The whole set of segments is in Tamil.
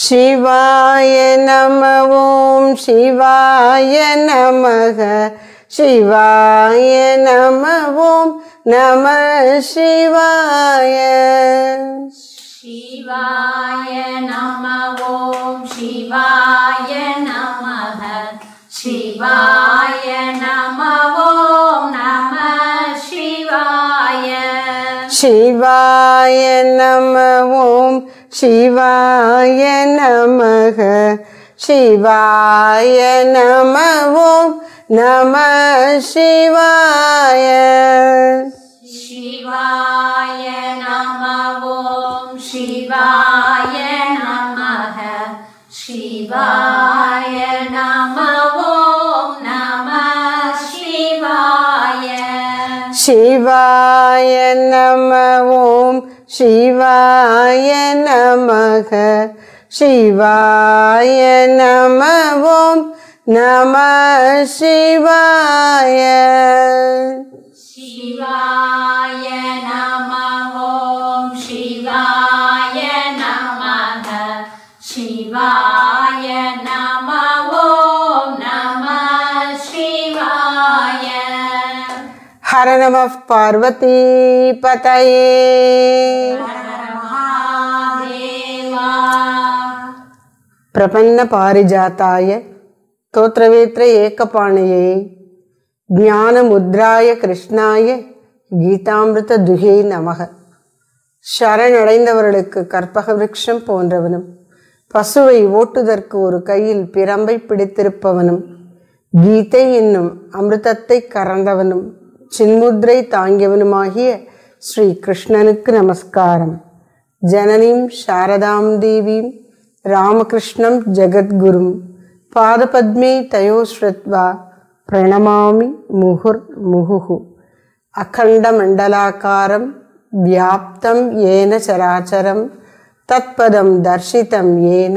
शिवाय ॐ शिवाय नमः शिवाय ॐ नमः शिवाय शिवाय ॐ शिवाय नमः शिवाय ॐ नमः शिवाय शिवाय ॐ शिवाय नमः शिवाय ॐ नमः शिवाय शिवाय ॐ शिवाय नमः शिवाय ॐ नमः शिवाय शिवाय नमः शिवाय नमः शिवाय नमः नमः शिवाय शिवाय नम शिवाय नमः शिवाय नमः ஹர நம பார்வதி பதையே பிரபன்ன பாரிஜாத்தாய தோத்திரவேத்திர ஏக்கபாணையே ஞானமுத்ராய கிருஷ்ணாய கீதாமிருத துகே நமக சரணடைந்தவர்களுக்கு கற்பக விருட்சம் போன்றவனும் பசுவை ஓட்டுதற்கு ஒரு கையில் பிரம்பை பிடித்திருப்பவனும் கீதை என்னும் அமிர்தத்தை கறந்தவனும் சின்முத்ரை தாங்கியவனுமாகிய ஸ்ரீ கிருஷ்ணனுக்கு நமஸ்காரம் ஜனனிம் சாரதாம் தேவீம் ராமகிருஷ்ணம் ஜெகத்குரும் பாதபத்மே தயோஸ்ருத்வா பிரணமாமி முகுர் முகுகு அகண்ட மண்டலாக்காரம் வியாப்தம் ஏன சராச்சரம் தத்பதம் தர்ஷிதம் ஏன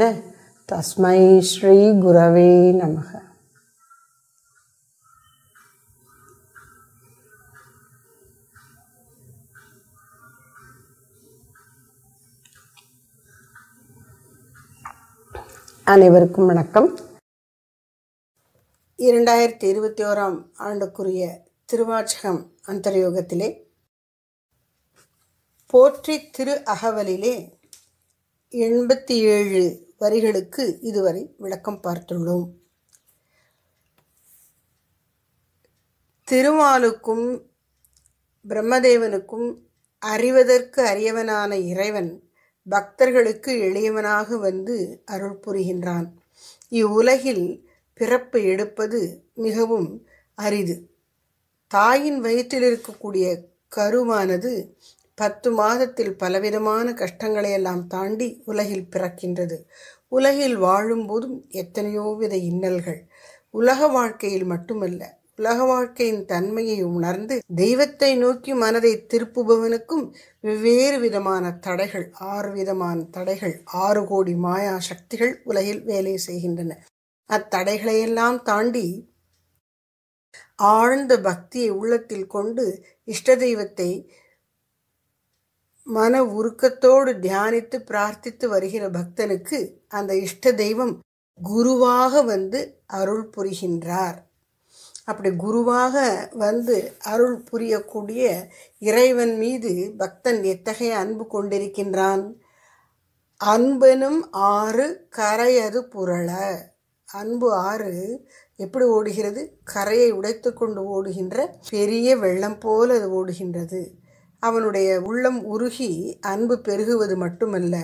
தஸ்மை ஸ்ரீ குரவே நமக அனைவருக்கும் வணக்கம் இரண்டாயிரத்தி இருபத்தி ஓராம் ஆண்டுக்குரிய திருவாச்சகம் அந்தரயோகத்திலே போற்றி திரு அகவலிலே எண்பத்தி ஏழு வரிகளுக்கு இதுவரை விளக்கம் பார்த்துள்ளோம் திருமாலுக்கும் பிரம்மதேவனுக்கும் அறிவதற்கு அறியவனான இறைவன் பக்தர்களுக்கு எளியவனாக வந்து அருள் புரிகின்றான் இவ்வுலகில் பிறப்பு எடுப்பது மிகவும் அரிது தாயின் வயிற்றில் இருக்கக்கூடிய கருவானது பத்து மாதத்தில் பலவிதமான கஷ்டங்களை எல்லாம் தாண்டி உலகில் பிறக்கின்றது உலகில் வாழும்போதும் எத்தனையோ வித இன்னல்கள் உலக வாழ்க்கையில் மட்டுமல்ல உலக வாழ்க்கையின் தன்மையை உணர்ந்து தெய்வத்தை நோக்கி மனதை திருப்புபவனுக்கும் வெவ்வேறு விதமான தடைகள் ஆறு விதமான தடைகள் ஆறு கோடி மாயா சக்திகள் உலகில் வேலை செய்கின்றன அத்தடைகளையெல்லாம் தாண்டி ஆழ்ந்த பக்தியை உள்ளத்தில் கொண்டு இஷ்ட தெய்வத்தை மன உருக்கத்தோடு தியானித்து பிரார்த்தித்து வருகிற பக்தனுக்கு அந்த இஷ்ட தெய்வம் குருவாக வந்து அருள் புரிகின்றார் அப்படி குருவாக வந்து அருள் புரியக்கூடிய இறைவன் மீது பக்தன் எத்தகைய அன்பு கொண்டிருக்கின்றான் அன்பெனும் ஆறு கரையது புரள அன்பு ஆறு எப்படி ஓடுகிறது கரையை உடைத்து கொண்டு ஓடுகின்ற பெரிய வெள்ளம் போல் அது ஓடுகின்றது அவனுடைய உள்ளம் உருகி அன்பு பெருகுவது மட்டுமல்ல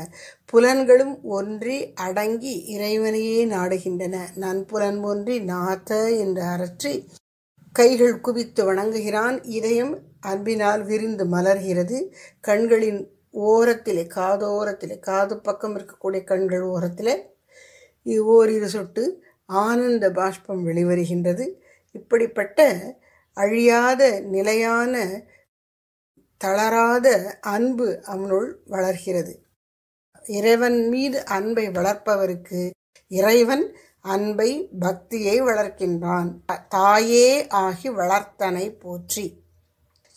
புலன்களும் ஒன்றி அடங்கி இறைவனையே நாடுகின்றன நன்புலன் புலன் ஒன்றி நாத்த என்று அரற்றி கைகள் குவித்து வணங்குகிறான் இதயம் அன்பினால் விரிந்து மலர்கிறது கண்களின் ஓரத்திலே காதோரத்திலே காது பக்கம் இருக்கக்கூடிய கண்கள் ஓரத்தில் ஓரிரு சொட்டு ஆனந்த பாஷ்பம் வெளிவருகின்றது இப்படிப்பட்ட அழியாத நிலையான தளராத அன்பு அவனுள் வளர்கிறது இறைவன் மீது அன்பை வளர்ப்பவருக்கு இறைவன் அன்பை பக்தியை வளர்க்கின்றான் தாயே ஆகி வளர்த்தனை போற்றி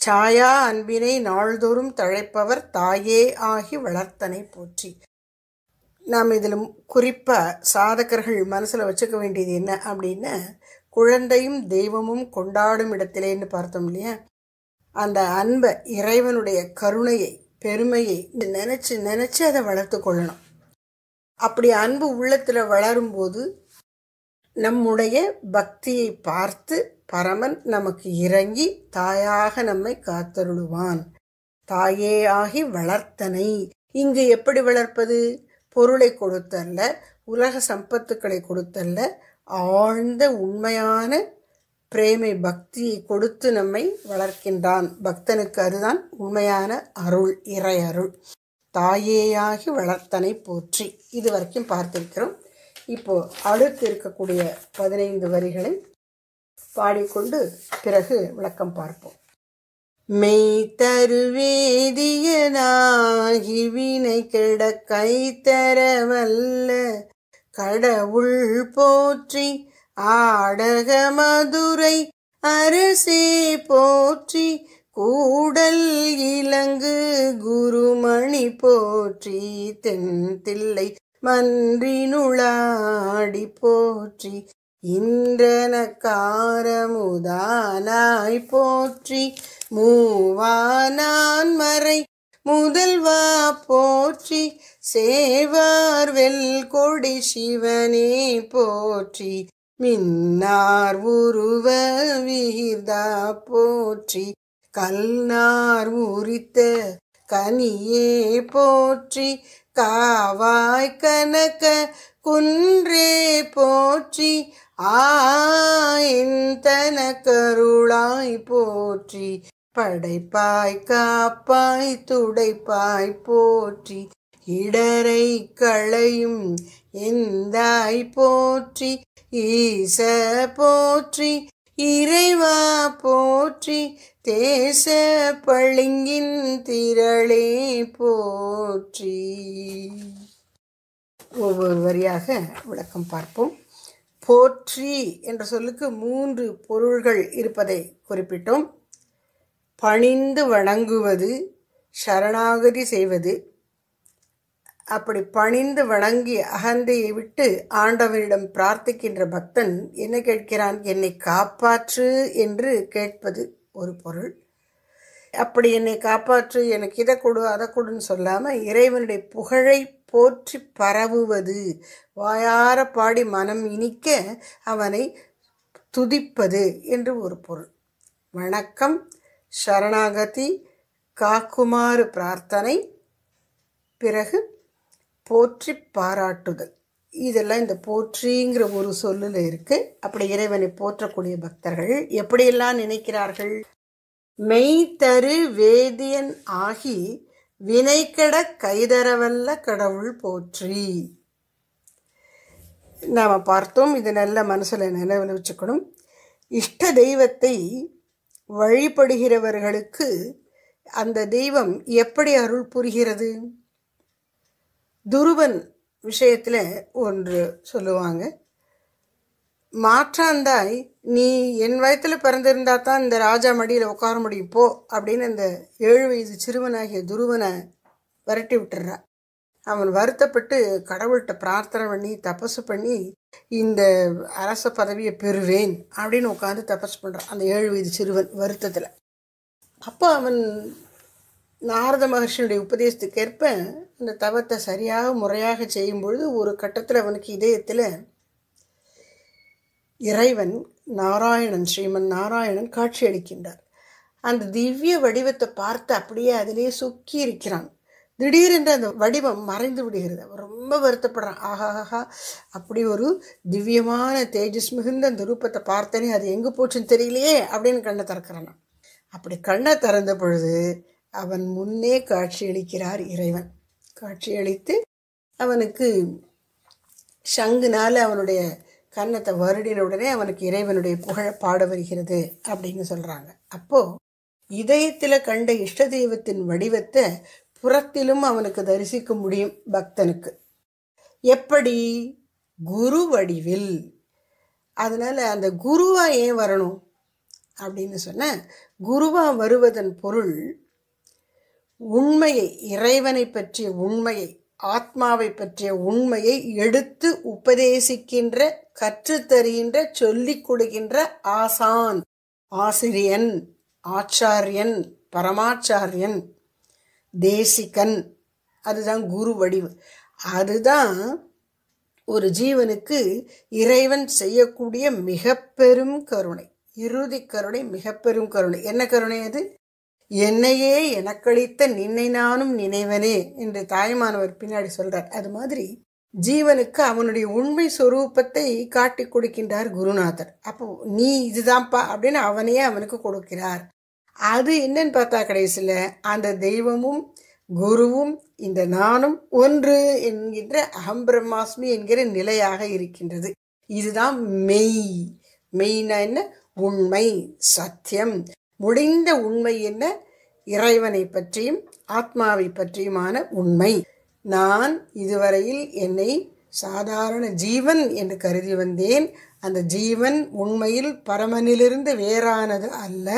சாயா அன்பினை நாள்தோறும் தழைப்பவர் தாயே ஆகி வளர்த்தனை போற்றி நாம் இதில் குறிப்பாக சாதகர்கள் மனசில் வச்சுக்க வேண்டியது என்ன அப்படின்னா குழந்தையும் தெய்வமும் கொண்டாடும் இடத்திலேன்னு பார்த்தோம் இல்லையா அந்த அன்பை இறைவனுடைய கருணையை பெருமையை நினச்சி நினச்சி அதை வளர்த்து கொள்ளணும் அப்படி அன்பு உள்ளத்தில் வளரும்போது நம்முடைய பக்தியை பார்த்து பரமன் நமக்கு இறங்கி தாயாக நம்மை காத்தருளுவான் தாயே ஆகி வளர்த்தனை இங்கு எப்படி வளர்ப்பது பொருளை கொடுத்தல்ல உலக சம்பத்துக்களை கொடுத்தல்ல ஆழ்ந்த உண்மையான பிரேமை பக்தியை கொடுத்து நம்மை வளர்க்கின்றான் பக்தனுக்கு அதுதான் உண்மையான அருள் இறை அருள் தாயேயாகி வளர்த்தனை போற்றி இது வரைக்கும் பார்த்திருக்கிறோம் இப்போ அடுத்து இருக்கக்கூடிய பதினைந்து வரிகளை பாடிக்கொண்டு பிறகு விளக்கம் பார்ப்போம் மெய் தருவேதியனாகி வினை கெட கைத்தரவல்ல கடவுள் போற்றி ஆடக மதுரை அரசே போற்றி கூடல் இலங்கு குருமணி போற்றி தென் தில்லை மன்றினுளாடி போற்றி இந்திரனக்காரமுதானாய் போற்றி மூவானான் மறை முதல்வா போற்றி சேவார் வெல் கொடி சிவனே போற்றி மின்னார் உருவ வீர்தா போற்றி கல்நார் உரித்த கனியே போற்றி காவாய் கனக குன்றே போற்றி ஆயந்தன கருளாய் போற்றி படைப்பாய் காப்பாய் துடைப்பாய் போற்றி இடரை களையும் எந்தாய் போற்றி ஈச போற்றி இறைவா போற்றி தேச பளிங்கின் திரளே போற்றி ஒவ்வொரு வரியாக விளக்கம் பார்ப்போம் போற்றி என்ற சொல்லுக்கு மூன்று பொருள்கள் இருப்பதை குறிப்பிட்டோம் பணிந்து வணங்குவது சரணாகதி செய்வது அப்படி பணிந்து வணங்கி அகந்தையை விட்டு ஆண்டவனிடம் பிரார்த்திக்கின்ற பக்தன் என்ன கேட்கிறான் என்னை காப்பாற்று என்று கேட்பது ஒரு பொருள் அப்படி என்னை காப்பாற்று எனக்கு இதை கொடு அதை கொடுன்னு சொல்லாமல் இறைவனுடைய புகழை போற்றி பரவுவது வாயார பாடி மனம் இனிக்க அவனை துதிப்பது என்று ஒரு பொருள் வணக்கம் சரணாகதி காக்குமாறு பிரார்த்தனை பிறகு போற்றி பாராட்டுதல் இதெல்லாம் இந்த போற்றிங்கிற ஒரு சொல்லில் இருக்குது அப்படி இறைவனை போற்றக்கூடிய பக்தர்கள் எப்படியெல்லாம் நினைக்கிறார்கள் மெய்தரு வேதியன் ஆகி வினைக்கட கைதரவல்ல கடவுள் போற்றி நாம் பார்த்தோம் இது நல்ல மனசில் நினைவில் வச்சுக்கணும் இஷ்ட தெய்வத்தை வழிபடுகிறவர்களுக்கு அந்த தெய்வம் எப்படி அருள் புரிகிறது துருவன் விஷயத்தில் ஒன்று சொல்லுவாங்க மாற்றாந்தாய் நீ என் வயத்தில் பிறந்திருந்தா தான் இந்த ராஜா மடியில் உட்கார முடியும் போ அப்படின்னு அந்த ஏழு வயது சிறுவனாகிய துருவனை விரட்டி விட்டுறா அவன் வருத்தப்பட்டு கடவுள்கிட்ட பிரார்த்தனை பண்ணி தபசு பண்ணி இந்த அரச பதவியை பெறுவேன் அப்படின்னு உட்காந்து தபஸ் பண்ணுறான் அந்த ஏழு வயது சிறுவன் வருத்தத்தில் அப்போ அவன் நாரத மகர்ஷியுடைய உபதேசத்துக்கேற்ப அந்த தவத்தை சரியாக முறையாக செய்யும் பொழுது ஒரு கட்டத்தில் அவனுக்கு இதயத்தில் இறைவன் நாராயணன் ஸ்ரீமன் நாராயணன் காட்சி அளிக்கின்றார் அந்த திவ்ய வடிவத்தை பார்த்து அப்படியே அதிலேயே சுக்கி இருக்கிறான் திடீரென்று அந்த வடிவம் மறைந்து விடுகிறது அவன் ரொம்ப வருத்தப்படுறான் ஆஹாஹா அப்படி ஒரு திவ்யமான தேஜஸ் மிகுந்த அந்த ரூபத்தை பார்த்தனே அது எங்கே போச்சுன்னு தெரியலையே அப்படின்னு கண்ணை திறக்கிறான் அப்படி கண்ணை திறந்த பொழுது அவன் முன்னே காட்சியளிக்கிறார் இறைவன் காட்சியளித்து அவனுக்கு சங்குனால் அவனுடைய கன்னத்தை வருடின உடனே அவனுக்கு இறைவனுடைய புகழ பாட வருகிறது அப்படின்னு சொல்கிறாங்க அப்போது இதயத்தில் கண்ட இஷ்ட தெய்வத்தின் வடிவத்தை புறத்திலும் அவனுக்கு தரிசிக்க முடியும் பக்தனுக்கு எப்படி குரு வடிவில் அதனால் அந்த குருவாக ஏன் வரணும் அப்படின்னு சொன்ன குருவாக வருவதன் பொருள் உண்மையை இறைவனை பற்றிய உண்மையை ஆத்மாவை பற்றிய உண்மையை எடுத்து உபதேசிக்கின்ற கற்றுத்தருகின்ற சொல்லிக் கொடுக்கின்ற ஆசான் ஆசிரியன் ஆச்சாரியன் பரமாச்சாரியன் தேசிகன் அதுதான் குரு வடிவு அதுதான் ஒரு ஜீவனுக்கு இறைவன் செய்யக்கூடிய மிக பெரும் கருணை இறுதி கருணை மிக பெரும் கருணை என்ன கருணை அது என்னையே எனக்களித்த நின்னை நானும் நினைவனே என்று தாய்மானவர் பின்னாடி சொல்றார் அது மாதிரி ஜீவனுக்கு அவனுடைய உண்மை சொரூபத்தை காட்டி கொடுக்கின்றார் குருநாதர் அப்போ நீ இதுதான்ப்பா அப்படின்னு அவனையே அவனுக்கு கொடுக்கிறார் அது என்னன்னு பார்த்தா கடைசியில் அந்த தெய்வமும் குருவும் இந்த நானும் ஒன்று என்கின்ற அகம்பிரம்மாஸ்மி என்கிற நிலையாக இருக்கின்றது இதுதான் மெய் மெய்னா என்ன உண்மை சத்தியம் முடிந்த உண்மை என்ன இறைவனை பற்றியும் ஆத்மாவை பற்றியுமான உண்மை நான் இதுவரையில் என்னை சாதாரண ஜீவன் என்று கருதி வந்தேன் அந்த ஜீவன் உண்மையில் பரமனிலிருந்து வேறானது அல்ல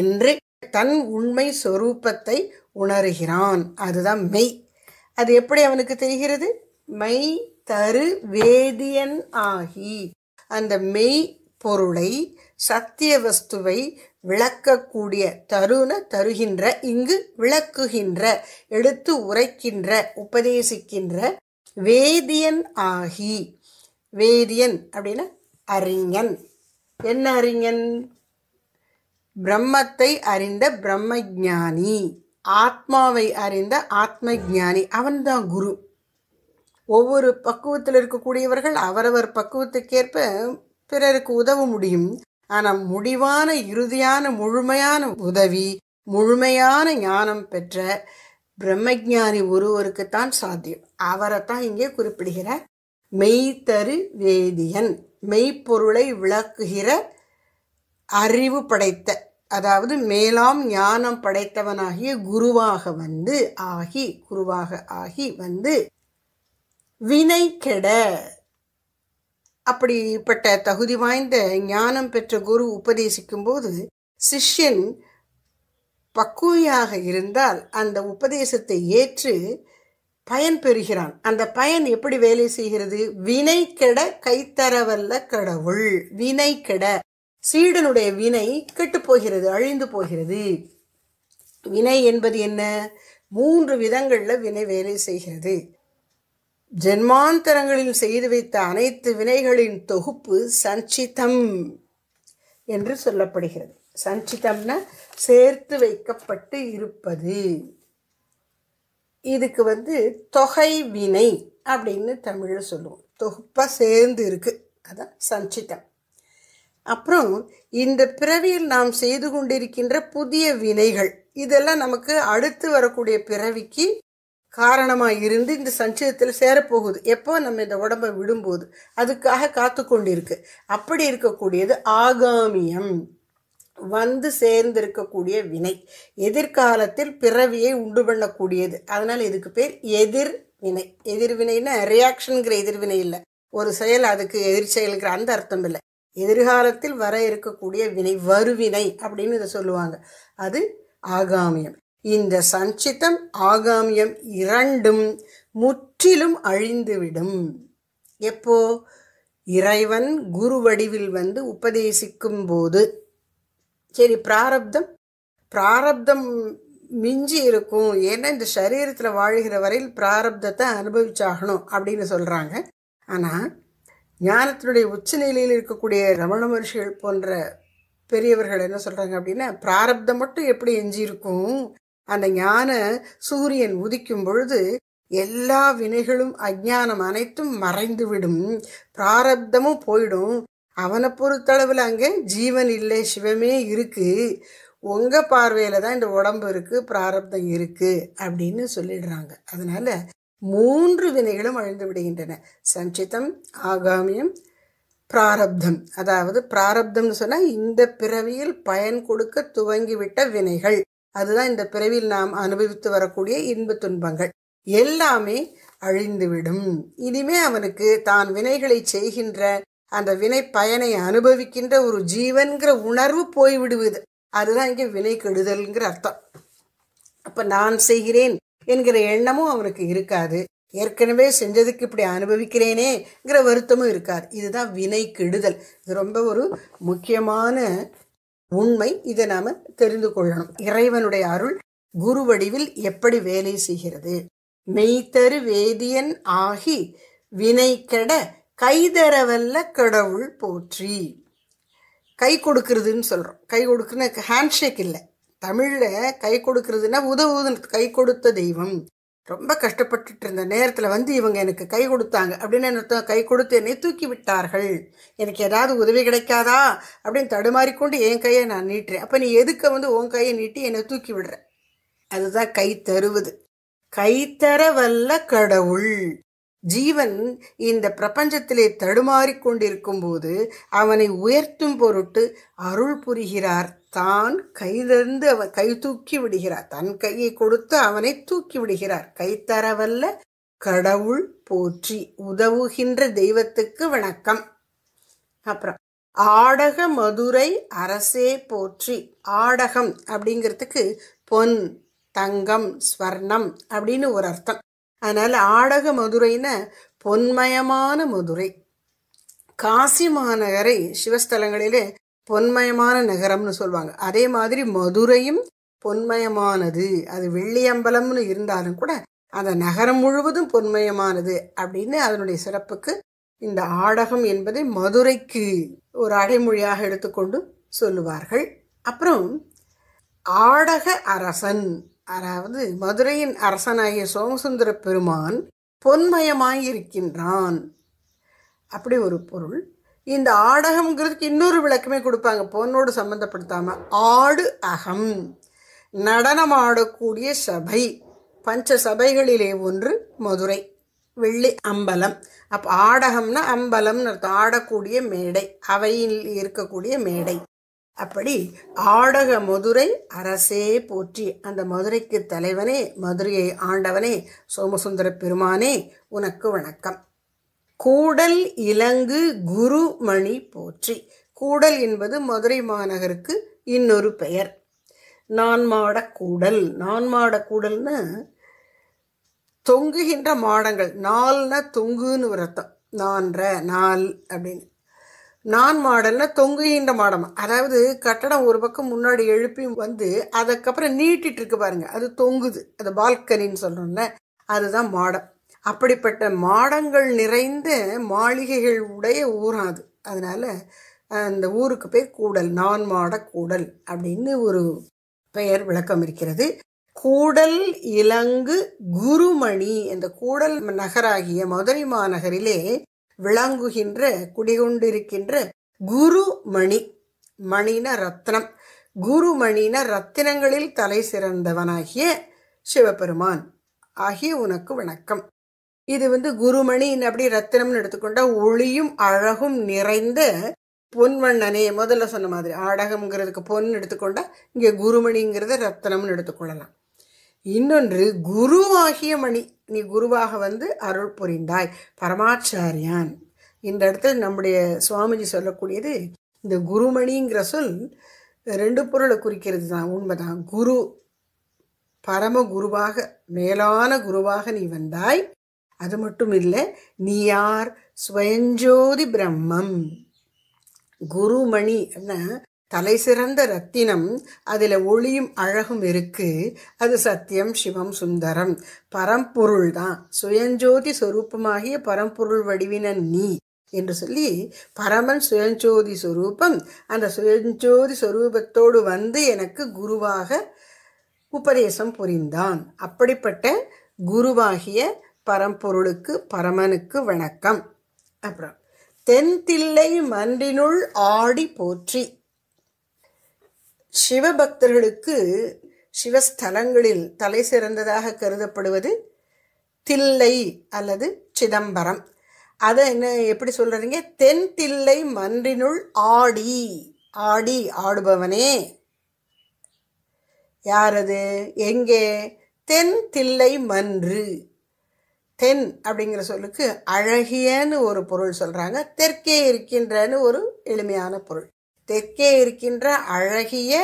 என்று தன் உண்மை சொரூபத்தை உணர்கிறான் அதுதான் மெய் அது எப்படி அவனுக்கு தெரிகிறது மெய் தரு வேதியன் ஆகி அந்த மெய் பொருளை சத்திய வஸ்துவை விளக்கக்கூடிய தருண தருகின்ற இங்கு விளக்குகின்ற எடுத்து உரைக்கின்ற உபதேசிக்கின்ற வேதியன் ஆகி வேதியன் அப்படின்னா அறிஞன் என்ன அறிஞன் பிரம்மத்தை அறிந்த பிரம்ம ஜானி ஆத்மாவை அறிந்த ஆத்ம ஜானி அவன்தான் குரு ஒவ்வொரு பக்குவத்தில் இருக்கக்கூடியவர்கள் அவரவர் பக்குவத்துக்கேற்ப பிறருக்கு உதவ முடியும் ஆனால் முடிவான இறுதியான முழுமையான உதவி முழுமையான ஞானம் பெற்ற பிரம்மஜானி ஒருவருக்குத்தான் சாத்தியம் அவரைத்தான் இங்கே குறிப்பிடுகிறார் மெய்தரு வேதியன் மெய்ப்பொருளை விளக்குகிற அறிவு படைத்த அதாவது மேலாம் ஞானம் படைத்தவனாகிய குருவாக வந்து ஆகி குருவாக ஆகி வந்து வினை கெட அப்படிப்பட்ட தகுதி வாய்ந்த ஞானம் பெற்ற குரு உபதேசிக்கும் போது சிஷ்யன் பக்குவியாக இருந்தால் அந்த உபதேசத்தை ஏற்று பயன் பெறுகிறான் அந்த பயன் எப்படி வேலை செய்கிறது வினை கெட கைத்தரவல்ல கடவுள் வினை கெட சீடனுடைய வினை கெட்டு போகிறது அழிந்து போகிறது வினை என்பது என்ன மூன்று விதங்களில் வினை வேலை செய்கிறது ஜென்மாந்தரங்களில் செய்து வைத்த அனைத்து வினைகளின் தொகுப்பு சஞ்சிதம் என்று சொல்லப்படுகிறது சஞ்சிதம்னா சேர்த்து வைக்கப்பட்டு இருப்பது இதுக்கு வந்து தொகை வினை அப்படின்னு தமிழில் சொல்லுவோம் தொகுப்பாக சேர்ந்து இருக்குது அதான் சஞ்சிதம் அப்புறம் இந்த பிறவியில் நாம் செய்து கொண்டிருக்கின்ற புதிய வினைகள் இதெல்லாம் நமக்கு அடுத்து வரக்கூடிய பிறவிக்கு காரணமாக இருந்து இந்த சஞ்சயத்தில் சேரப்போகுது எப்போ நம்ம இந்த உடம்பை விடும்போது அதுக்காக காத்து கொண்டிருக்கு அப்படி இருக்கக்கூடியது ஆகாமியம் வந்து சேர்ந்திருக்கக்கூடிய வினை எதிர்காலத்தில் பிறவியை உண்டு பண்ணக்கூடியது அதனால் இதுக்கு பேர் எதிர்வினை எதிர்வினைன்னா ரியாக்ஷனுங்கிற எதிர்வினை இல்லை ஒரு செயல் அதுக்கு எதிர் செயலுங்கிற அந்த அர்த்தம் இல்லை எதிர்காலத்தில் வர இருக்கக்கூடிய வினை வருவினை அப்படின்னு இதை சொல்லுவாங்க அது ஆகாமியம் இந்த சஞ்சிதம் ஆகாமியம் இரண்டும் முற்றிலும் அழிந்துவிடும் எப்போ இறைவன் குரு வடிவில் வந்து உபதேசிக்கும் போது சரி பிராரப்தம் பிராரப்தம் மிஞ்சி இருக்கும் ஏன்னா இந்த சரீரத்தில் வாழ்கிற வரையில் பிராரப்தத்தை அனுபவிச்சாகணும் அப்படின்னு சொல்கிறாங்க ஆனால் ஞானத்தினுடைய உச்சநிலையில் இருக்கக்கூடிய ரமண மகர்ஷிகள் போன்ற பெரியவர்கள் என்ன சொல்கிறாங்க அப்படின்னா பிராரப்தம் மட்டும் எப்படி எஞ்சியிருக்கும் அந்த ஞான சூரியன் உதிக்கும் பொழுது எல்லா வினைகளும் அஜானம் அனைத்தும் மறைந்துவிடும் பிராரப்தமும் போயிடும் அவனை பொறுத்தளவில் அங்கே ஜீவன் இல்லை சிவமே இருக்கு உங்கள் பார்வையில் தான் இந்த உடம்பு இருக்குது பிராரப்தம் இருக்குது அப்படின்னு சொல்லிடுறாங்க அதனால் மூன்று வினைகளும் அழிந்து விடுகின்றன சஞ்சிதம் ஆகாமியம் பிராரப்தம் அதாவது பிராரப்தம்னு சொன்னால் இந்த பிறவியில் பயன் கொடுக்க துவங்கிவிட்ட வினைகள் அதுதான் இந்த பிறவியில் நாம் அனுபவித்து வரக்கூடிய இன்ப துன்பங்கள் எல்லாமே அழிந்துவிடும் இனிமே அவனுக்கு தான் வினைகளை செய்கின்ற அந்த வினை பயனை அனுபவிக்கின்ற ஒரு ஜீவன்கிற உணர்வு போய்விடுவது அதுதான் இங்கே வினை கெடுதல்ங்கிற அர்த்தம் அப்ப நான் செய்கிறேன் என்கிற எண்ணமும் அவனுக்கு இருக்காது ஏற்கனவே செஞ்சதுக்கு இப்படி அனுபவிக்கிறேனேங்கிற வருத்தமும் இருக்காது இதுதான் வினை கெடுதல் இது ரொம்ப ஒரு முக்கியமான உண்மை இதை நாம தெரிந்து கொள்ளணும் இறைவனுடைய அருள் குரு வடிவில் எப்படி வேலை செய்கிறது மெய்தரு வேதியன் ஆகி வினை கெட கைதரவல்ல கடவுள் போற்றி கை கொடுக்கறதுன்னு சொல்கிறோம் கை கொடுக்குன்னு ஹேண்ட்ஷேக் இல்லை தமிழில் கை கொடுக்கறதுன்னா உதவுது கை கொடுத்த தெய்வம் ரொம்ப கஷ்டப்பட்டுட்டு இருந்த நேரத்தில் வந்து இவங்க எனக்கு கை கொடுத்தாங்க அப்படின்னு என்ன கை கொடுத்து என்னை தூக்கி விட்டார்கள் எனக்கு ஏதாவது உதவி கிடைக்காதா அப்படின்னு தடுமாறிக்கொண்டு என் கையை நான் நீட்டுறேன் அப்போ நீ எதுக்க வந்து உன் கையை நீட்டி என்னை தூக்கி விடுற அதுதான் கை தருவது கை வல்ல கடவுள் ஜீவன் இந்த பிரபஞ்சத்திலே தடுமாறிக்கொண்டிருக்கும் போது அவனை உயர்த்தும் பொருட்டு அருள் புரிகிறார் தான் கையிலிருந்து அவன் கை தூக்கி விடுகிறார் தன் கையை கொடுத்து அவனை தூக்கி விடுகிறார் கைத்தரவல்ல கடவுள் போற்றி உதவுகின்ற தெய்வத்துக்கு வணக்கம் அப்புறம் ஆடக மதுரை அரசே போற்றி ஆடகம் அப்படிங்கிறதுக்கு பொன் தங்கம் ஸ்வர்ணம் அப்படின்னு ஒரு அர்த்தம் அதனால் ஆடக மதுரைன்னா பொன்மயமான மதுரை காசி மாநகரை சிவஸ்தலங்களிலே பொன்மயமான நகரம்னு சொல்லுவாங்க அதே மாதிரி மதுரையும் பொன்மயமானது அது வெள்ளியம்பலம்னு இருந்தாலும் கூட அந்த நகரம் முழுவதும் பொன்மயமானது அப்படின்னு அதனுடைய சிறப்புக்கு இந்த ஆடகம் என்பதை மதுரைக்கு ஒரு அடைமொழியாக எடுத்துக்கொண்டு சொல்லுவார்கள் அப்புறம் ஆடக அரசன் அதாவது மதுரையின் அரசனாகிய சோமசுந்தர பெருமான் பொன்மயமாயிருக்கின்றான் அப்படி ஒரு பொருள் இந்த ஆடகம்ங்கிறதுக்கு இன்னொரு விளக்கமே கொடுப்பாங்க பொண்ணோடு சம்மந்தப்படுத்தாமல் ஆடு அகம் நடனம் ஆடக்கூடிய சபை பஞ்ச சபைகளிலே ஒன்று மதுரை வெள்ளி அம்பலம் அப்போ ஆடகம்னா அம்பலம்னு அர்த்தம் ஆடக்கூடிய மேடை அவையில் இருக்கக்கூடிய மேடை அப்படி ஆடக மதுரை அரசே போற்றி அந்த மதுரைக்கு தலைவனே மதுரையை ஆண்டவனே சோமசுந்தர பெருமானே உனக்கு வணக்கம் கூடல் இலங்கு குருமணி போற்றி கூடல் என்பது மதுரை மாநகருக்கு இன்னொரு பெயர் நான்மாட கூடல் நான்மாட கூடல்னு தொங்குகின்ற மாடங்கள் நால்னா தொங்குன்னு ஒரு அர்த்தம் நான்ற நாள் அப்படின்னு நான் மாடல்னா தொங்குகின்ற மாடம் அதாவது கட்டடம் ஒரு பக்கம் முன்னாடி எழுப்பி வந்து அதுக்கப்புறம் நீட்டிட்டு இருக்கு பாருங்க அது தொங்குது அது பால்கனின்னு சொல்றோம்ல அதுதான் மாடம் அப்படிப்பட்ட மாடங்கள் நிறைந்த மாளிகைகள் உடைய ஊராது அதனால் அந்த ஊருக்கு பேர் கூடல் நான் மாட கூடல் அப்படின்னு ஒரு பெயர் விளக்கம் இருக்கிறது கூடல் இலங்கு குருமணி இந்த கூடல் நகராகிய மதுரை மாநகரிலே விளங்குகின்ற குடிகொண்டிருக்கின்ற குருமணி மணின ரத்னம் குருமணின ரத்தினங்களில் தலை சிறந்தவனாகிய சிவபெருமான் ஆகிய உனக்கு வணக்கம் இது வந்து குருமணி அப்படி ரத்தினம்னு எடுத்துக்கொண்டா ஒளியும் அழகும் நிறைந்த பொன்வண்ணனே முதல்ல சொன்ன மாதிரி ஆடகம்ங்கிறதுக்கு பொன் எடுத்துக்கொண்டா இங்கே குருமணிங்கிறத ரத்தனம்னு எடுத்துக்கொள்ளலாம் இன்னொன்று குருவாகிய மணி நீ குருவாக வந்து அருள் புரிந்தாய் பரமாச்சாரியான் இந்த இடத்துல நம்முடைய சுவாமிஜி சொல்லக்கூடியது இந்த குருமணிங்கிற சொல் ரெண்டு பொருளை குறிக்கிறது தான் உண்மைதான் குரு பரம குருவாக மேலான குருவாக நீ வந்தாய் அது மட்டும் இல்லை நீ யார் ஸ்வயஞ்சோதி பிரம்மம் குருமணி தலை சிறந்த ரத்தினம் அதில் ஒளியும் அழகும் இருக்கு அது சத்தியம் சிவம் சுந்தரம் பரம்பொருள் தான் சுயஞ்சோதி சொரூபமாகிய பரம்பொருள் வடிவின நீ என்று சொல்லி பரமன் சுயஞ்சோதி சொரூபம் அந்த சுயஞ்சோதி சொரூபத்தோடு வந்து எனக்கு குருவாக உபதேசம் புரிந்தான் அப்படிப்பட்ட குருவாகிய பரம்பொருளுக்கு பரமனுக்கு வணக்கம் அப்புறம் தென்தில்லை மன்றினுள் ஆடி போற்றி சிவபக்தர்களுக்கு சிவஸ்தலங்களில் தலை சிறந்ததாக கருதப்படுவது தில்லை அல்லது சிதம்பரம் அதை என்ன எப்படி சொல்கிறீங்க தென் தில்லை மன்றினுள் ஆடி ஆடி ஆடுபவனே யாரது எங்கே தென் தில்லை மன்று தென் அப்படிங்கிற சொல்லுக்கு அழகியன்னு ஒரு பொருள் சொல்கிறாங்க தெற்கே இருக்கின்றன்னு ஒரு எளிமையான பொருள் தெற்கே இருக்கின்ற அழகிய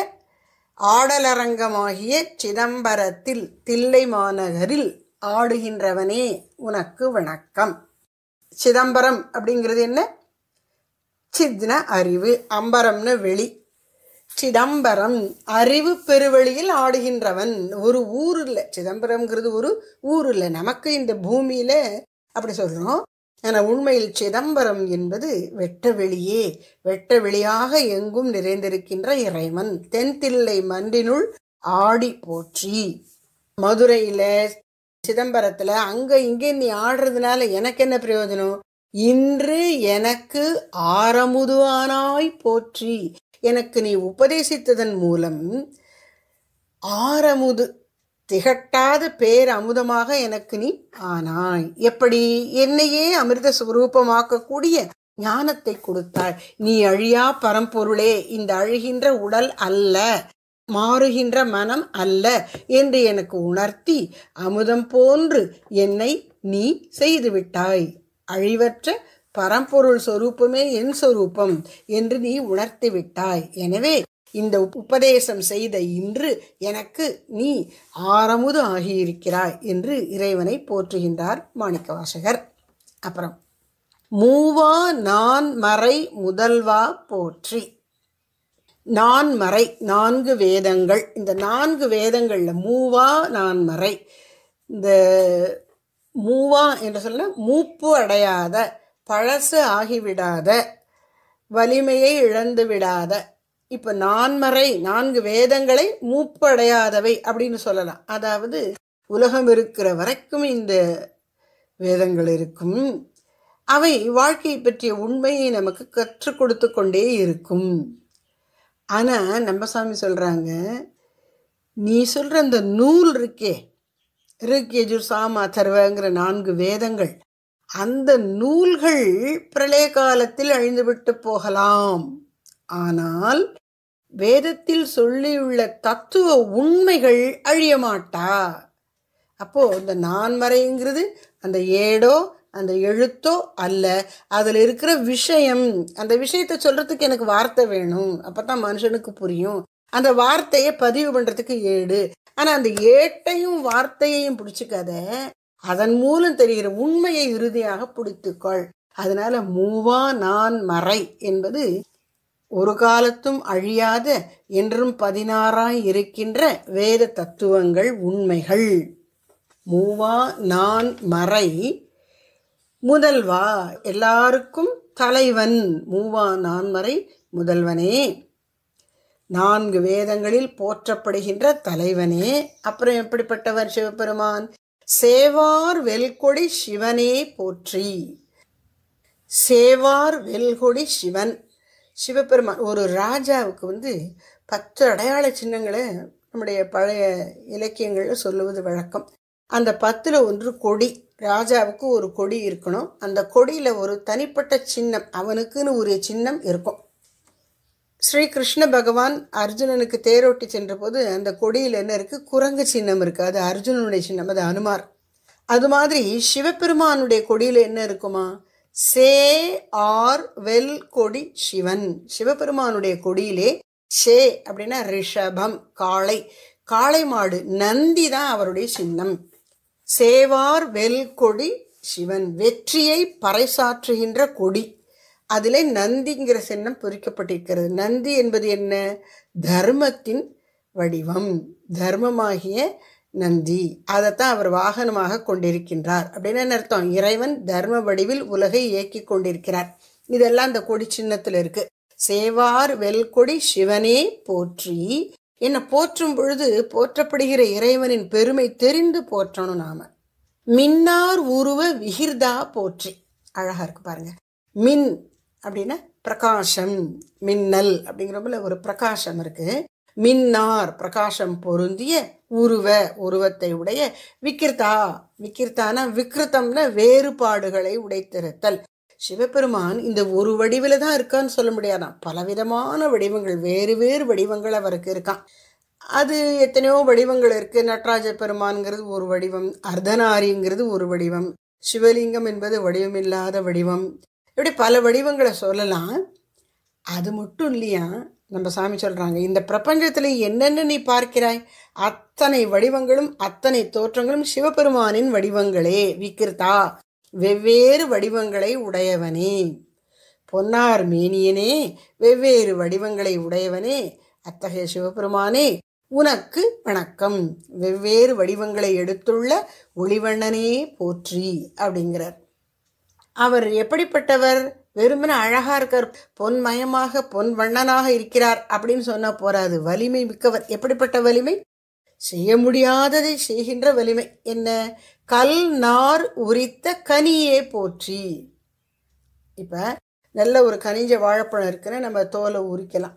ஆடலரங்கமாகிய சிதம்பரத்தில் தில்லை மாநகரில் ஆடுகின்றவனே உனக்கு வணக்கம் சிதம்பரம் அப்படிங்கிறது என்ன சித்ன அறிவு அம்பரம்னு வெளி சிதம்பரம் அறிவு பெருவழியில் ஆடுகின்றவன் ஒரு இல்லை சிதம்பரம்ங்கிறது ஒரு இல்லை நமக்கு இந்த பூமியில் அப்படி சொல்கிறோம் ஆனால் உண்மையில் சிதம்பரம் என்பது வெட்ட வெளியே வெட்ட வெளியாக எங்கும் நிறைந்திருக்கின்ற இறைவன் தென்தில்லை மன்றினுள் ஆடி போற்றி மதுரையில் சிதம்பரத்தில் அங்கே இங்கே நீ ஆடுறதுனால எனக்கு என்ன பிரயோஜனம் இன்று எனக்கு ஆரமுதுவானாய் போற்றி எனக்கு நீ உபதேசித்ததன் மூலம் ஆரமுது திகட்டாத பேர் அமுதமாக எனக்கு நீ ஆனாய் எப்படி என்னையே அமிர்த சுரூபமாக்கக்கூடிய ஞானத்தை கொடுத்தாய் நீ அழியா பரம்பொருளே இந்த அழுகின்ற உடல் அல்ல மாறுகின்ற மனம் அல்ல என்று எனக்கு உணர்த்தி அமுதம் போன்று என்னை நீ செய்துவிட்டாய் அழிவற்ற பரம்பொருள் சொரூபமே என் சொரூபம் என்று நீ உணர்த்தி விட்டாய் எனவே இந்த உபதேசம் செய்த இன்று எனக்கு நீ ஆரமுது ஆகியிருக்கிறாய் என்று இறைவனை போற்றுகின்றார் மாணிக்க வாசகர் அப்புறம் மூவா நான் மறை முதல்வா போற்றி நான் மறை நான்கு வேதங்கள் இந்த நான்கு வேதங்களில் மூவா நான் மறை இந்த மூவா என்று சொல்ல மூப்பு அடையாத பழசு ஆகிவிடாத வலிமையை இழந்து விடாத இப்போ நான்மறை நான்கு வேதங்களை மூப்படையாதவை அப்படின்னு சொல்லலாம் அதாவது உலகம் இருக்கிற வரைக்கும் இந்த வேதங்கள் இருக்கும் அவை வாழ்க்கையை பற்றிய உண்மையை நமக்கு கற்றுக் கொடுத்து கொண்டே இருக்கும் ஆனால் நம்ம சாமி சொல்கிறாங்க நீ சொல்கிற அந்த நூல் இருக்கே ரிக் யஜுர் சாமா தருவங்கிற நான்கு வேதங்கள் அந்த நூல்கள் பிரளய காலத்தில் அழிந்துவிட்டு போகலாம் ஆனால் வேதத்தில் சொல்லியுள்ள தத்துவ உண்மைகள் அழியமாட்டா அப்போ இந்த வரைங்கிறது அந்த ஏடோ அந்த எழுத்தோ அல்ல அதில் இருக்கிற விஷயம் அந்த விஷயத்தை சொல்றதுக்கு எனக்கு வார்த்தை வேணும் அப்பதான் மனுஷனுக்கு புரியும் அந்த வார்த்தையை பதிவு பண்றதுக்கு ஏடு ஆனா அந்த ஏட்டையும் வார்த்தையையும் பிடிச்சிக்காத அதன் மூலம் தெரிகிற உண்மையை இறுதியாக பிடித்துக்கொள் அதனால மூவா நான் மறை என்பது ஒரு காலத்தும் அழியாத என்றும் பதினாறாய் இருக்கின்ற வேத தத்துவங்கள் உண்மைகள் மூவா நான் மறை முதல்வா எல்லாருக்கும் தலைவன் மூவா நான்மறை முதல்வனே நான்கு வேதங்களில் போற்றப்படுகின்ற தலைவனே அப்புறம் எப்படிப்பட்டவர் சிவபெருமான் சேவார் வெல்கொடி சிவனே போற்றி சேவார் வெல்கொடி சிவன் சிவபெருமான் ஒரு ராஜாவுக்கு வந்து பத்து அடையாள சின்னங்களை நம்முடைய பழைய இலக்கியங்களில் சொல்லுவது வழக்கம் அந்த பத்தில் ஒன்று கொடி ராஜாவுக்கு ஒரு கொடி இருக்கணும் அந்த கொடியில் ஒரு தனிப்பட்ட சின்னம் அவனுக்குன்னு ஒரு சின்னம் இருக்கும் ஸ்ரீ கிருஷ்ண பகவான் அர்ஜுனனுக்கு தேரோட்டி சென்றபோது அந்த கொடியில் என்ன இருக்குது குரங்கு சின்னம் இருக்குது அது அர்ஜுனனுடைய சின்னம் அது அனுமார் அது மாதிரி சிவபெருமானுடைய கொடியில் என்ன இருக்குமா சே ஆர் வெல் கொடி சிவன் சிவபெருமானுடைய கொடியிலே சே அப்படின்னா ரிஷபம் காளை காளை மாடு நந்தி தான் அவருடைய சின்னம் சேவார் வெல் கொடி சிவன் வெற்றியை பறைசாற்றுகின்ற கொடி அதிலே நந்திங்கிற சின்னம் பொறிக்கப்பட்டிருக்கிறது நந்தி என்பது என்ன தர்மத்தின் வடிவம் தர்மமாகிய நந்தி அதைத்தான் அவர் வாகனமாக கொண்டிருக்கின்றார் அப்படின்னு என்ன அர்த்தம் இறைவன் தர்ம வடிவில் உலகை இயக்கி கொண்டிருக்கிறார் இதெல்லாம் அந்த கொடி சின்னத்தில் இருக்கு சேவார் வெல்கொடி சிவனே போற்றி என்னை போற்றும் பொழுது போற்றப்படுகிற இறைவனின் பெருமை தெரிந்து போற்றணும் நாம மின்னார் உருவ விகிர்தா போற்றி அழகா இருக்கு பாருங்க மின் அப்படின்னா பிரகாஷம் மின்னல் அப்படிங்கிறப்பல ஒரு பிரகாஷம் இருக்குது மின்னார் பிரகாஷம் பொருந்திய உருவ உருவத்தை உடைய விக்கிருத்தா விக்கிருத்தான விக்கிருத்தம்ன வேறுபாடுகளை உடைத்திருத்தல் சிவபெருமான் இந்த ஒரு வடிவில் தான் இருக்கான்னு சொல்ல முடியாதான் பலவிதமான வடிவங்கள் வேறு வேறு வடிவங்கள் அவருக்கு இருக்கான் அது எத்தனையோ வடிவங்கள் இருக்குது நடராஜ பெருமான்ங்கிறது ஒரு வடிவம் அர்த்தநாரிங்கிறது ஒரு வடிவம் சிவலிங்கம் என்பது வடிவமில்லாத வடிவம் இப்படி பல வடிவங்களை சொல்லலாம் அது மட்டும் இல்லையா நம்ம சாமி சொல்கிறாங்க இந்த பிரபஞ்சத்தில் என்னென்ன நீ பார்க்கிறாய் அத்தனை வடிவங்களும் அத்தனை தோற்றங்களும் சிவபெருமானின் வடிவங்களே விக்கிருத்தா வெவ்வேறு வடிவங்களை உடையவனே பொன்னார் மேனியனே வெவ்வேறு வடிவங்களை உடையவனே அத்தகைய சிவபெருமானே உனக்கு வணக்கம் வெவ்வேறு வடிவங்களை எடுத்துள்ள ஒளிவண்ணனே போற்றி அப்படிங்கிறார் அவர் எப்படிப்பட்டவர் வெறுமனே அழகாக இருக்கார் பொன்மயமாக பொன் வண்ணனாக இருக்கிறார் அப்படின்னு சொன்னால் போராது வலிமை மிக்கவர் எப்படிப்பட்ட வலிமை செய்ய முடியாததை செய்கின்ற வலிமை என்ன கல் நார் உரித்த கனியே போற்றி இப்போ நல்ல ஒரு கனிஞ்ச வாழைப்பழம் இருக்குன்னா நம்ம தோலை உரிக்கலாம்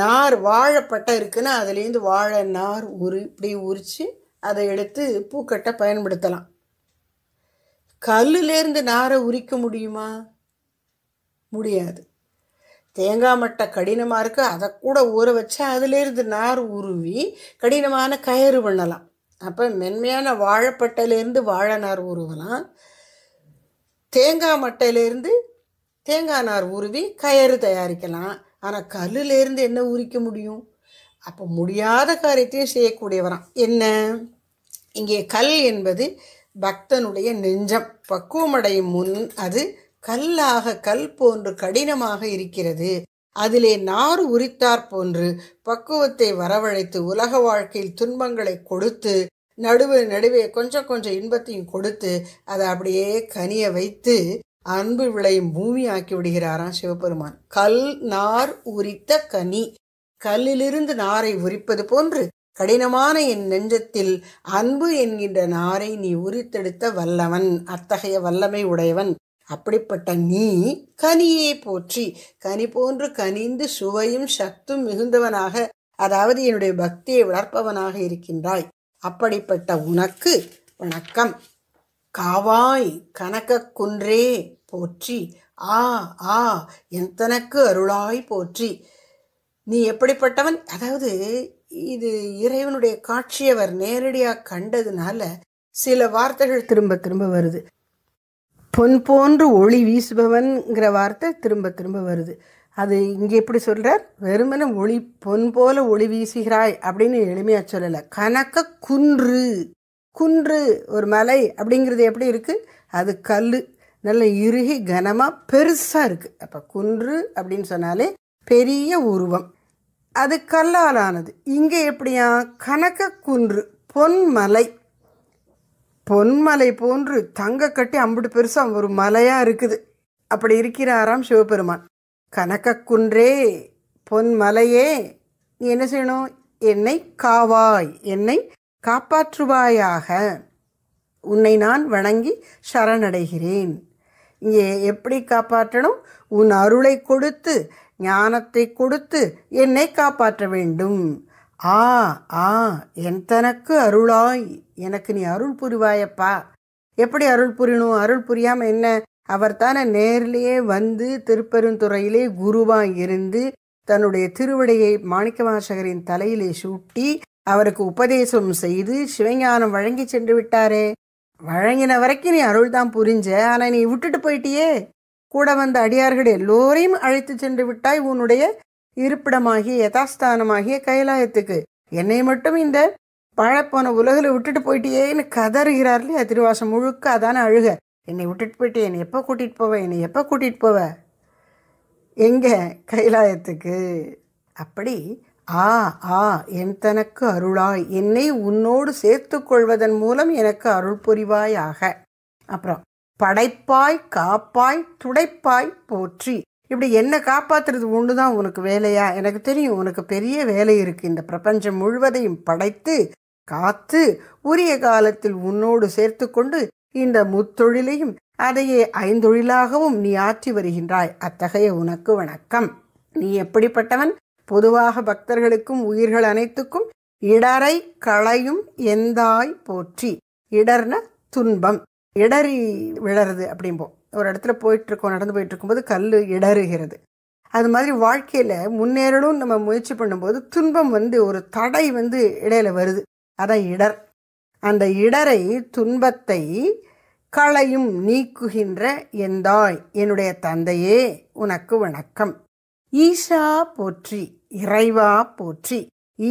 நார் வாழைப்பட்டை இருக்குன்னா அதுலேருந்து வாழை நார் உரி இப்படி உரித்து அதை எடுத்து பூக்கட்டை பயன்படுத்தலாம் கல்லுலேருந்து நாரை உரிக்க முடியுமா முடியாது தேங்காய் மட்டை கடினமாக இருக்குது அதை கூட ஊற வச்சு அதுலேருந்து நார் உருவி கடினமான கயிறு பண்ணலாம் அப்போ மென்மையான வாழைப்பட்டையிலேருந்து வாழை நார் உருவலாம் தேங்காய் மட்டையிலேருந்து தேங்காய் நார் உருவி கயிறு தயாரிக்கலாம் ஆனால் கல்லுலேருந்து என்ன உரிக்க முடியும் அப்போ முடியாத காரியத்தையும் செய்யக்கூடியவரான் என்ன இங்கே கல் என்பது பக்தனுடைய நெஞ்சம் பக்குவமடையும் முன் அது கல்லாக கல் போன்று கடினமாக இருக்கிறது அதிலே நார் உரித்தார் போன்று பக்குவத்தை வரவழைத்து உலக வாழ்க்கையில் துன்பங்களை கொடுத்து நடுவு நடுவே கொஞ்சம் கொஞ்சம் இன்பத்தையும் கொடுத்து அதை அப்படியே கனிய வைத்து அன்பு விளையும் பூமி ஆக்கி விடுகிறாராம் சிவபெருமான் கல் நார் உரித்த கனி கல்லிலிருந்து நாரை உரிப்பது போன்று கடினமான என் நெஞ்சத்தில் அன்பு என்கின்ற நாரை நீ உரித்தெடுத்த வல்லவன் அத்தகைய வல்லமை உடையவன் அப்படிப்பட்ட நீ கனியே போற்றி கனி போன்று கனிந்து சுவையும் சத்தும் மிகுந்தவனாக அதாவது என்னுடைய பக்தியை வளர்ப்பவனாக இருக்கின்றாய் அப்படிப்பட்ட உனக்கு வணக்கம் காவாய் குன்றே போற்றி ஆ ஆ எத்தனக்கு அருளாய் போற்றி நீ எப்படிப்பட்டவன் அதாவது இது இறைவனுடைய காட்சியை அவர் நேரடியாக கண்டதுனால சில வார்த்தைகள் திரும்ப திரும்ப வருது பொன் போன்று ஒளி வீசுபவன்கிற வார்த்தை திரும்ப திரும்ப வருது அது இங்கே எப்படி சொல்கிறார் வெறுமன ஒளி பொன் போல ஒளி வீசுகிறாய் அப்படின்னு எளிமையாக சொல்லலை கணக்க குன்று குன்று ஒரு மலை அப்படிங்கிறது எப்படி இருக்குது அது கல் நல்ல இறுகி கனமாக பெருசாக இருக்குது அப்போ குன்று அப்படின்னு சொன்னாலே பெரிய உருவம் அது கல்லால் ஆனது இங்கே எப்படியா குன்று பொன்மலை பொன்மலை போன்று தங்க கட்டி அம்பிட்டு பெருசாக ஒரு மலையாக இருக்குது அப்படி இருக்கிறாராம் சிவபெருமான் கனகக்குன்றே பொன்மலையே நீ என்ன செய்யணும் என்னை காவாய் என்னை காப்பாற்றுவாயாக உன்னை நான் வணங்கி சரணடைகிறேன் இங்கே எப்படி காப்பாற்றணும் உன் அருளை கொடுத்து ஞானத்தை கொடுத்து என்னை காப்பாற்ற வேண்டும் ஆ ஆ என் தனக்கு அருளாய் எனக்கு நீ அருள் புரிவாயப்பா எப்படி அருள் புரியணும் அருள் புரியாமல் என்ன அவர் தானே நேர்லேயே வந்து திருப்பெருந்துறையிலே குருவாய் இருந்து தன்னுடைய திருவிடையை மாணிக்க வாசகரின் தலையிலே சூட்டி அவருக்கு உபதேசம் செய்து சிவஞானம் வழங்கி சென்று விட்டாரே வழங்கின வரைக்கும் நீ அருள் தான் புரிஞ்ச ஆனால் நீ விட்டுட்டு போயிட்டியே கூட வந்த அடியார்கள் எல்லோரையும் அழைத்து சென்று விட்டாய் உன்னுடைய இருப்பிடமாகிய யதாஸ்தானமாகிய கைலாயத்துக்கு என்னை மட்டும் இந்த பழப்போன உலகில் விட்டுட்டு போயிட்டியேன்னு கதறுகிறார் இல்லையா திருவாசம் முழுக்க அதான அழுக என்னை விட்டுட்டு போயிட்டு என்னை எப்போ கூட்டிகிட்டு போவ என்னை எப்போ கூட்டிகிட்டு போவ எங்கே கைலாயத்துக்கு அப்படி ஆ ஆ என் தனக்கு அருளாய் என்னை உன்னோடு சேர்த்து கொள்வதன் மூலம் எனக்கு அருள் புரிவாயாக அப்புறம் படைப்பாய் காப்பாய் துடைப்பாய் போற்றி இப்படி என்ன காப்பாத்துறது ஒன்று தான் உனக்கு வேலையா எனக்கு தெரியும் உனக்கு பெரிய வேலை இருக்குது இந்த பிரபஞ்சம் முழுவதையும் படைத்து காத்து உரிய காலத்தில் உன்னோடு சேர்த்து கொண்டு இந்த முத்தொழிலையும் அதையே ஐந்தொழிலாகவும் நீ ஆற்றி வருகின்றாய் அத்தகைய உனக்கு வணக்கம் நீ எப்படிப்பட்டவன் பொதுவாக பக்தர்களுக்கும் உயிர்கள் அனைத்துக்கும் இடரை களையும் எந்தாய் போற்றி இடர்ன துன்பம் இடறி விழருது அப்படிம்போம் ஒரு இடத்துல போயிட்டுருக்கோம் நடந்து போயிட்டுருக்கும்போது கல் இடறுகிறது அது மாதிரி வாழ்க்கையில் முன்னேறணும் நம்ம முயற்சி பண்ணும்போது துன்பம் வந்து ஒரு தடை வந்து இடையில வருது அதான் இடர் அந்த இடரை துன்பத்தை களையும் நீக்குகின்ற எந்தாய் என்னுடைய தந்தையே உனக்கு வணக்கம் ஈஷா போற்றி இறைவா போற்றி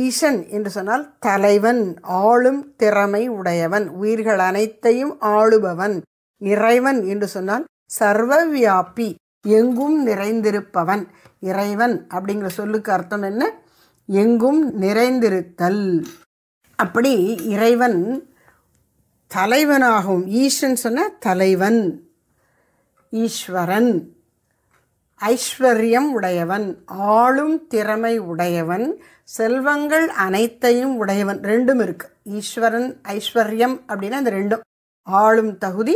ஈசன் என்று சொன்னால் தலைவன் ஆளும் திறமை உடையவன் உயிர்கள் அனைத்தையும் ஆளுபவன் இறைவன் என்று சொன்னால் சர்வவியாபி எங்கும் நிறைந்திருப்பவன் இறைவன் அப்படிங்கிற சொல்லுக்கு அர்த்தம் என்ன எங்கும் நிறைந்திருத்தல் அப்படி இறைவன் தலைவனாகவும் ஈஷன் சொன்ன தலைவன் ஈஸ்வரன் ஐஸ்வர்யம் உடையவன் ஆளும் திறமை உடையவன் செல்வங்கள் அனைத்தையும் உடையவன் ரெண்டும் இருக்கு ஈஸ்வரன் ஐஸ்வர்யம் அப்படின்னா இந்த ரெண்டும் ஆளும் தகுதி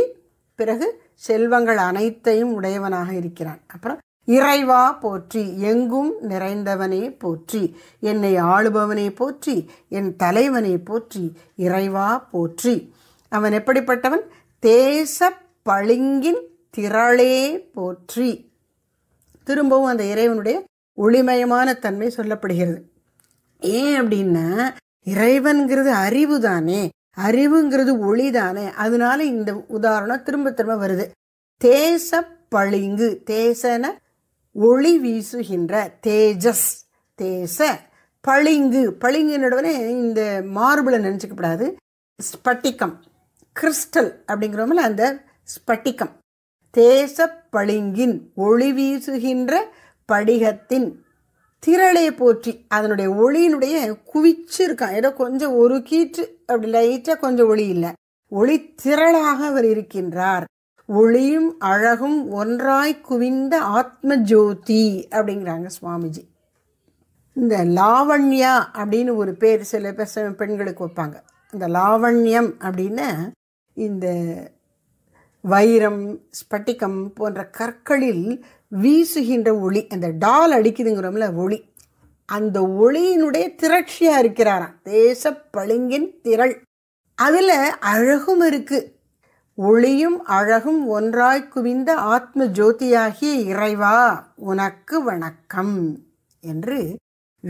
பிறகு செல்வங்கள் அனைத்தையும் உடையவனாக இருக்கிறான் அப்புறம் இறைவா போற்றி எங்கும் நிறைந்தவனே போற்றி என்னை ஆளுபவனே போற்றி என் தலைவனே போற்றி இறைவா போற்றி அவன் எப்படிப்பட்டவன் தேச பளிங்கின் திரளே போற்றி திரும்பவும் அந்த இறைவனுடைய ஒளிமயமான தன்மை சொல்லப்படுகிறது ஏன் அப்படின்னா இறைவன்கிறது அறிவு தானே அறிவுங்கிறது ஒளி தானே அதனால இந்த உதாரணம் திரும்ப திரும்ப வருது தேச பளிங்கு தேசன ஒளி வீசுகின்ற தேஜஸ் தேச பளிங்கு பளிங்குன்னு இந்த மார்பிளை நினைச்சுக்கப்படாது ஸ்பட்டிக்கம் கிறிஸ்டல் அப்படிங்கிறவங்கள அந்த ஸ்பட்டிக்கம் தேச பளிங்கின் ஒளி வீசுகின்ற படிகத்தின் திரளையை போற்றி அதனுடைய ஒளியினுடைய குவிச்சு இருக்கான் ஏதோ கொஞ்சம் ஒரு கீற்று அப்படி லைட்டாக கொஞ்சம் ஒளி இல்லை ஒளி திரளாக அவர் இருக்கின்றார் ஒளியும் அழகும் ஒன்றாய் குவிந்த ஆத்ம ஜோதி அப்படிங்கிறாங்க சுவாமிஜி இந்த லாவண்யா அப்படின்னு ஒரு பேர் சில பேர் பெண்களுக்கு வைப்பாங்க இந்த லாவண்யம் அப்படின்னா இந்த வைரம் ஸ்பட்டிகம் போன்ற கற்களில் வீசுகின்ற ஒளி அந்த டால் அடிக்குதுங்கிறோம்ல ஒளி அந்த ஒளியினுடைய திரட்சியாக இருக்கிறாராம் தேச பளிங்கின் திரள் அதில் அழகும் இருக்குது ஒளியும் அழகும் ஒன்றாய் குவிந்த ஆத்ம ஜோதியாகிய இறைவா உனக்கு வணக்கம் என்று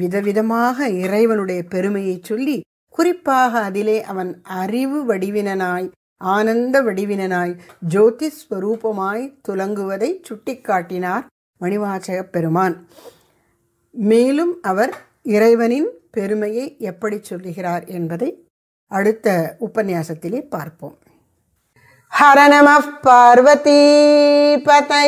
விதவிதமாக இறைவனுடைய பெருமையை சொல்லி குறிப்பாக அதிலே அவன் அறிவு வடிவினனாய் ஆனந்த வடிவினனாய் ஜோதி ஸ்வரூபமாய் துலங்குவதை சுட்டிக்காட்டினார் மணிவாச்சகப் பெருமான் மேலும் அவர் இறைவனின் பெருமையை எப்படி சொல்லுகிறார் என்பதை அடுத்த உபன்யாசத்திலே பார்ப்போம் ஹர நம பார்வதி பதையே